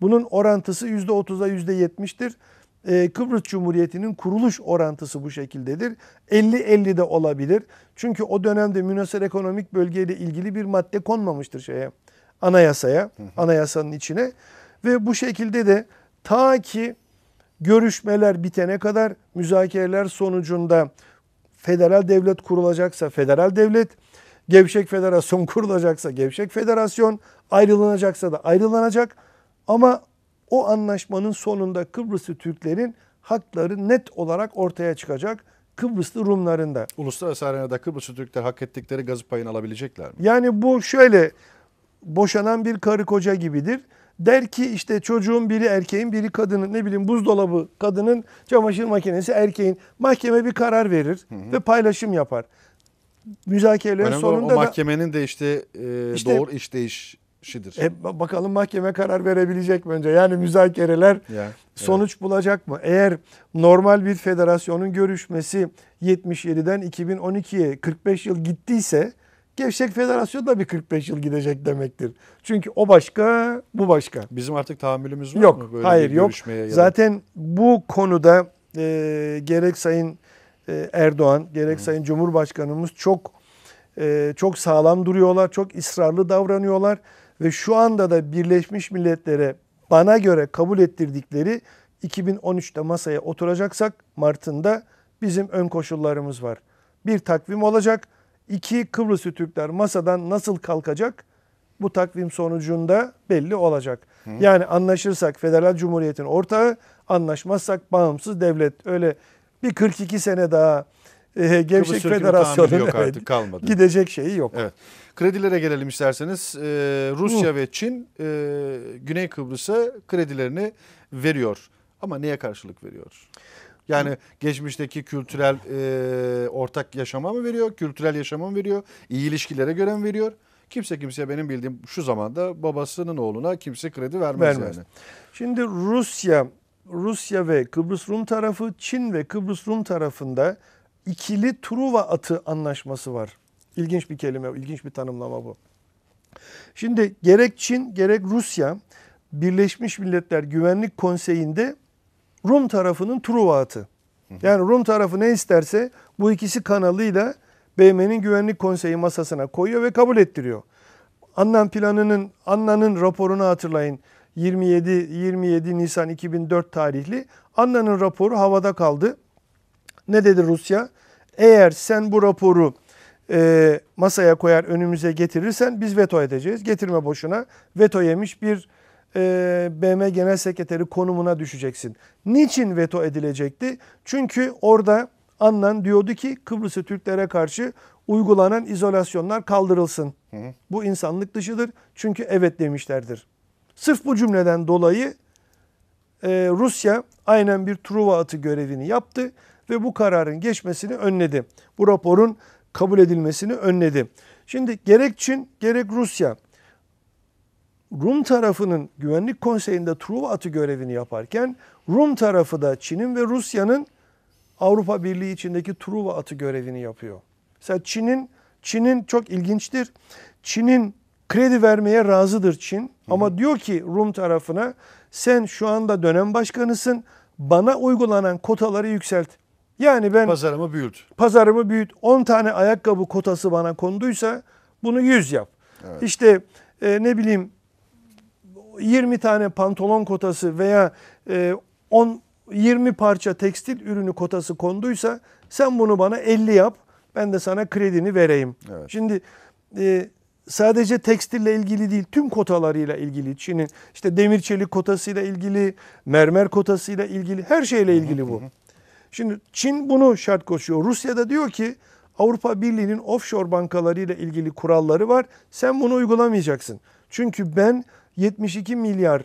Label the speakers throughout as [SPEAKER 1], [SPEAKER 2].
[SPEAKER 1] Bunun orantısı %30'a %70'tir. Ee, Kıbrıs Cumhuriyeti'nin kuruluş orantısı bu şekildedir. 50-50 de olabilir. Çünkü o dönemde münasır ekonomik bölgeyle ilgili bir madde konmamıştır şeye anayasaya, anayasanın içine. Ve bu şekilde de ta ki görüşmeler bitene kadar müzakereler sonucunda federal devlet kurulacaksa federal devlet, gevşek federasyon kurulacaksa gevşek federasyon, ayrılınacaksa da ayrılanacak. Ama o anlaşmanın sonunda Kıbrıslı Türklerin hakları net olarak ortaya çıkacak. Kıbrıslı Rumların da. Uluslararası arenada Kıbrıslı Türkler hak ettikleri gazı payını alabilecekler mi? Yani bu şöyle boşanan bir karı koca gibidir. Der ki işte çocuğun biri erkeğin biri kadının ne bileyim buzdolabı kadının çamaşır makinesi erkeğin mahkeme bir karar verir hı hı. ve paylaşım yapar müzakerelerin Önemli sonunda o mahkemenin de işte, e, işte doğru işleyiş şidir. E, bakalım mahkeme karar verebilecek mi önce? Yani müzakereler ya, sonuç evet. bulacak mı? Eğer normal bir federasyonun görüşmesi 77'den 2012'ye 45 yıl gittiyse Gevşek Federasyon da bir 45 yıl gidecek demektir. Çünkü o başka, bu başka. Bizim artık tahammülümüz var yok, mı? Böyle hayır yok. Zaten bu konuda e, gerek Sayın e, Erdoğan, gerek Hı. Sayın Cumhurbaşkanımız çok e, çok sağlam duruyorlar, çok ısrarlı davranıyorlar ve şu anda da Birleşmiş Milletler'e bana göre kabul ettirdikleri 2013'te masaya oturacaksak Mart'ında bizim ön koşullarımız var. Bir takvim olacak. İki Kıbrıs Türkler masadan nasıl kalkacak? Bu takvim sonucunda belli olacak. Hı. Yani anlaşırsak Federal Cumhuriyet'in ortağı, anlaşmazsak bağımsız devlet. Öyle bir 42 sene daha e, Gevşek Federasyonu yok artık kalmadı. Gidecek şeyi yok. Evet. Kredilere gelelim isterseniz. Ee, Rusya Hı. Uh. ve Çin e, Güney Kıbrıs'a kredilerini veriyor. Ama neye karşılık veriyor? Yani geçmişteki kültürel e, ortak yaşama mı veriyor? Kültürel yaşama mı veriyor? İyi ilişkilere göre mi veriyor? Kimse kimseye benim bildiğim şu zamanda babasının oğluna kimse kredi vermez, vermez. yani. Şimdi Rusya Rusya ve Kıbrıs Rum tarafı Çin ve Kıbrıs Rum tarafında ikili Truva atı anlaşması var. İlginç bir kelime, ilginç bir tanımlama bu. Şimdi gerek Çin gerek Rusya Birleşmiş Milletler Güvenlik Konseyi'nde Rum tarafının Truva atı. Yani Rum tarafı ne isterse bu ikisi kanalıyla BM'nin Güvenlik Konseyi masasına koyuyor ve kabul ettiriyor. Annan planının, Anna'nın raporunu hatırlayın. 27 27 Nisan 2004 tarihli Anna'nın raporu havada kaldı. Ne dedi Rusya? Eğer sen bu raporu e, masaya koyar önümüze getirirsen biz veto edeceğiz. Getirme boşuna veto yemiş bir e, BM Genel Sekreteri konumuna düşeceksin. Niçin veto edilecekti? Çünkü orada Annan diyordu ki Kıbrıs'ı Türklere karşı uygulanan izolasyonlar kaldırılsın. Hı. Bu insanlık dışıdır. Çünkü evet demişlerdir. Sırf bu cümleden dolayı e, Rusya aynen bir Truva atı görevini yaptı ve bu kararın geçmesini önledi. Bu raporun kabul edilmesini önledi. Şimdi gerek Çin gerek Rusya Rum tarafının Güvenlik Konseyi'nde Truva atı görevini yaparken Rum tarafı da Çin'in ve Rusya'nın Avrupa Birliği içindeki Truva atı görevini yapıyor. Mesela Çin'in Çin'in çok ilginçtir. Çin'in kredi vermeye razıdır Çin hı hı. ama diyor ki Rum tarafına sen şu anda dönem başkanısın bana uygulanan kotaları yükselt. Yani ben pazarımı büyüt. Pazarımı büyüt. 10 tane ayakkabı kotası bana konduysa bunu 100 yap. Evet. İşte e, ne bileyim 20 tane pantolon kotası veya e, 10 20 parça tekstil ürünü kotası konduysa sen bunu bana 50 yap. Ben de sana kredini vereyim. Evet. Şimdi e, sadece tekstille ilgili değil tüm kotalarıyla ilgili. Çin'in işte demir çelik kotasıyla ilgili, mermer kotasıyla ilgili her şeyle ilgili bu. Şimdi Çin bunu şart koşuyor. Rusya da diyor ki Avrupa Birliği'nin offshore bankalarıyla ilgili kuralları var. Sen bunu uygulamayacaksın. Çünkü ben 72 milyar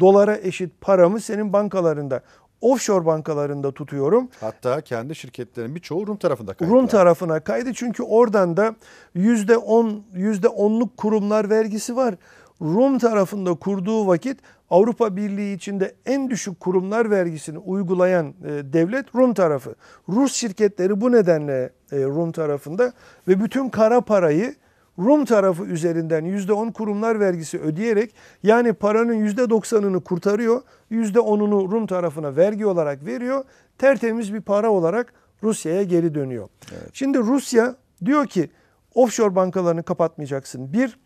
[SPEAKER 1] dolara eşit paramı senin bankalarında offshore bankalarında tutuyorum. Hatta kendi şirketlerin birçoğu Rum tarafında kaydı. Rum tarafına kaydı çünkü oradan da %10 %10'luk kurumlar vergisi var. Rum tarafında kurduğu vakit Avrupa Birliği içinde en düşük kurumlar vergisini uygulayan e, devlet Rum tarafı. Rus şirketleri bu nedenle e, Rum tarafında ve bütün kara parayı Rum tarafı üzerinden %10 kurumlar vergisi ödeyerek yani paranın %90'ını kurtarıyor, %10'unu Rum tarafına vergi olarak veriyor. Tertemiz bir para olarak Rusya'ya geri dönüyor. Evet. Şimdi Rusya diyor ki offshore bankalarını kapatmayacaksın. Bir,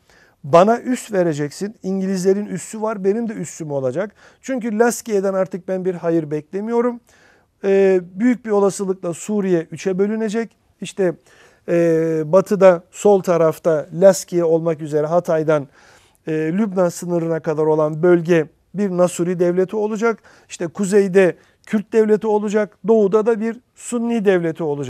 [SPEAKER 1] bana üst vereceksin. İngilizlerin üssü var. Benim de üssüm olacak. Çünkü Laskiye'den artık ben bir hayır beklemiyorum. Ee, büyük bir olasılıkla Suriye üçe bölünecek. İşte e, batıda sol tarafta Laskiye olmak üzere Hatay'dan e, Lübnan sınırına kadar olan bölge bir Nasuri devleti olacak. İşte kuzeyde Kürt devleti olacak. Doğuda da bir Sunni devleti olacak.